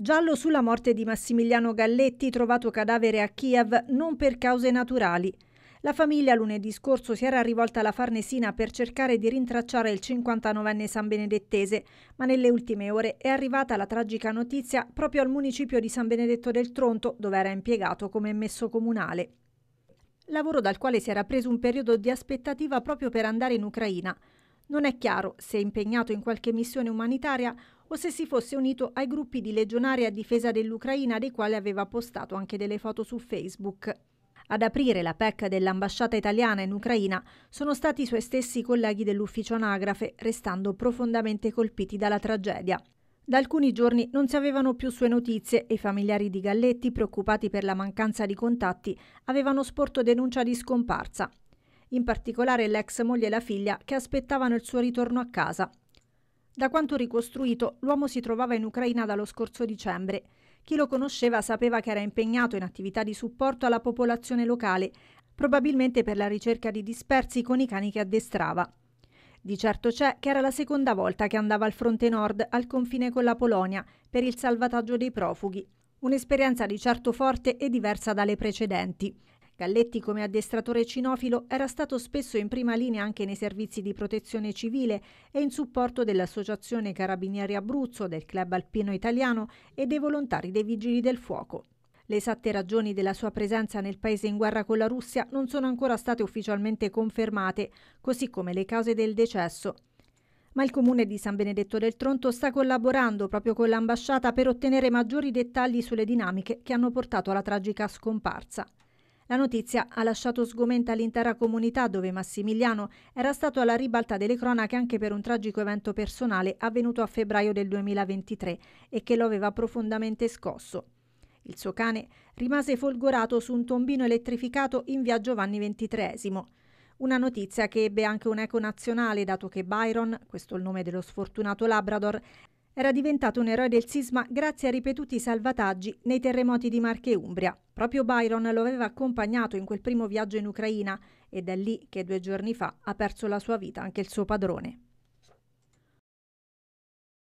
Giallo sulla morte di Massimiliano Galletti, trovato cadavere a Kiev non per cause naturali. La famiglia lunedì scorso si era rivolta alla Farnesina per cercare di rintracciare il 59enne San Benedettese, ma nelle ultime ore è arrivata la tragica notizia proprio al municipio di San Benedetto del Tronto, dove era impiegato come messo comunale. Lavoro dal quale si era preso un periodo di aspettativa proprio per andare in Ucraina. Non è chiaro se è impegnato in qualche missione umanitaria o se si fosse unito ai gruppi di legionari a difesa dell'Ucraina dei quali aveva postato anche delle foto su Facebook. Ad aprire la PEC dell'ambasciata italiana in Ucraina sono stati i suoi stessi colleghi dell'ufficio anagrafe, restando profondamente colpiti dalla tragedia. Da alcuni giorni non si avevano più sue notizie e i familiari di Galletti, preoccupati per la mancanza di contatti, avevano sporto denuncia di scomparsa in particolare l'ex moglie e la figlia che aspettavano il suo ritorno a casa. Da quanto ricostruito, l'uomo si trovava in Ucraina dallo scorso dicembre. Chi lo conosceva sapeva che era impegnato in attività di supporto alla popolazione locale, probabilmente per la ricerca di dispersi con i cani che addestrava. Di certo c'è che era la seconda volta che andava al fronte nord, al confine con la Polonia, per il salvataggio dei profughi. Un'esperienza di certo forte e diversa dalle precedenti. Galletti come addestratore cinofilo era stato spesso in prima linea anche nei servizi di protezione civile e in supporto dell'Associazione Carabinieri Abruzzo, del Club Alpino Italiano e dei volontari dei Vigili del Fuoco. Le esatte ragioni della sua presenza nel paese in guerra con la Russia non sono ancora state ufficialmente confermate, così come le cause del decesso. Ma il comune di San Benedetto del Tronto sta collaborando proprio con l'ambasciata per ottenere maggiori dettagli sulle dinamiche che hanno portato alla tragica scomparsa. La notizia ha lasciato sgomenta l'intera comunità dove Massimiliano era stato alla ribalta delle cronache anche per un tragico evento personale avvenuto a febbraio del 2023 e che lo aveva profondamente scosso. Il suo cane rimase folgorato su un tombino elettrificato in via Giovanni XXIII. Una notizia che ebbe anche un eco nazionale, dato che Byron, questo è il nome dello sfortunato Labrador, era diventato un eroe del sisma grazie a ripetuti salvataggi nei terremoti di Marche e Umbria. Proprio Byron lo aveva accompagnato in quel primo viaggio in Ucraina ed è lì che due giorni fa ha perso la sua vita anche il suo padrone.